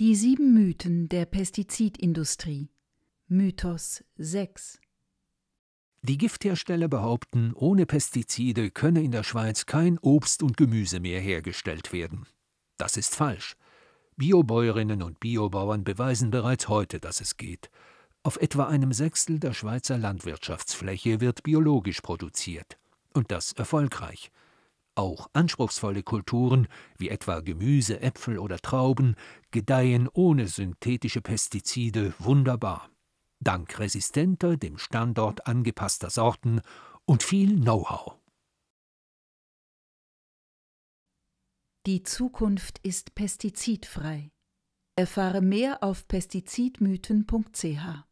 Die sieben Mythen der Pestizidindustrie. Mythos 6 Die Gifthersteller behaupten, ohne Pestizide könne in der Schweiz kein Obst und Gemüse mehr hergestellt werden. Das ist falsch. Biobäuerinnen und Biobauern beweisen bereits heute, dass es geht. Auf etwa einem Sechstel der Schweizer Landwirtschaftsfläche wird biologisch produziert. Und das erfolgreich. Auch anspruchsvolle Kulturen, wie etwa Gemüse, Äpfel oder Trauben, gedeihen ohne synthetische Pestizide wunderbar. Dank resistenter, dem Standort angepasster Sorten und viel Know-how. Die Zukunft ist pestizidfrei. Erfahre mehr auf pestizidmythen.ch